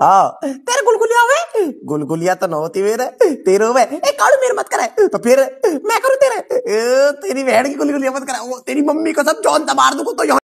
हाँ तेरे गुलगुलिया हुए गुलगुलिया तो न होती मेरे तेरे हुए एक काड़ू मेरे मत करे तो फिर मैं करूँ तेरे तेरी बहन की गुलगुलिया मत करा वो तेरी मम्मी को सब जौन दबा दूंगा तो